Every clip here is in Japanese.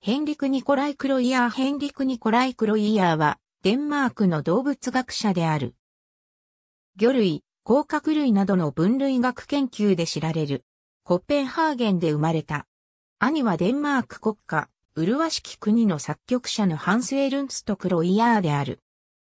ヘンリク・ニコライ・クロイヤーヘンリク・ニコライ・クロイヤーは、デンマークの動物学者である。魚類、甲殻類などの分類学研究で知られる。コッペンハーゲンで生まれた。兄はデンマーク国家、麗しき国の作曲者のハンス・エルンツとクロイヤーである。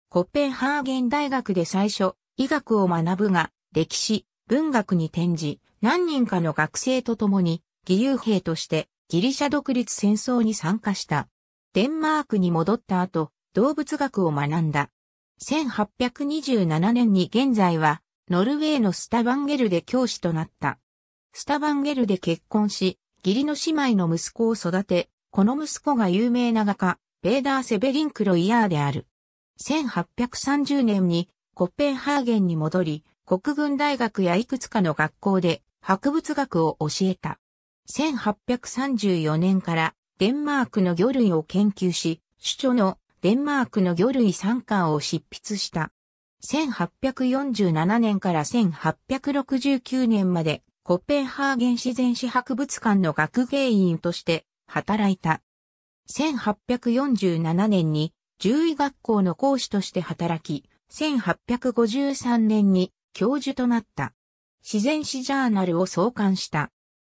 コッペンハーゲン大学で最初、医学を学ぶが、歴史、文学に転じ、何人かの学生と共に、義勇兵として、ギリシャ独立戦争に参加した。デンマークに戻った後、動物学を学んだ。1827年に現在は、ノルウェーのスタバンゲルで教師となった。スタバンゲルで結婚し、義理の姉妹の息子を育て、この息子が有名な画家、ベーダー・セベリン・クロイヤーである。1830年にコッペンハーゲンに戻り、国軍大学やいくつかの学校で博物学を教えた。1834年からデンマークの魚類を研究し、主著のデンマークの魚類参観を執筆した。1847年から1869年までコペンハーゲン自然史博物館の学芸員として働いた。1847年に獣医学校の講師として働き、1853年に教授となった。自然史ジャーナルを創刊した。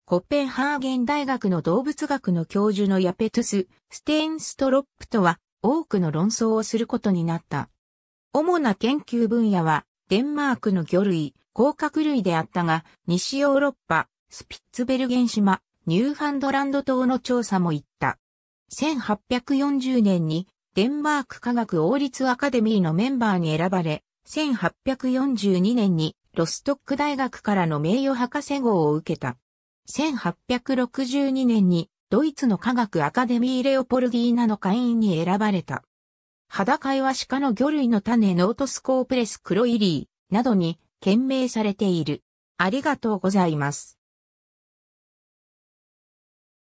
コッペンハーゲン大学の動物学の教授のヤペトゥス、ステーンストロップとは多くの論争をすることになった。主な研究分野は、デンマークの魚類、甲殻類であったが、西ヨーロッパ、スピッツベルゲン島、ニューハンドランド島の調査も行った。1840年にデンマーク科学王立アカデミーのメンバーに選ばれ、1842年にロストック大学からの名誉博士号を受けた。1862年にドイツの科学アカデミーレオポルディーナの会員に選ばれた。裸絵は鹿の魚類の種ノートスコープレス黒イリーなどに懸命されている。ありがとうございます。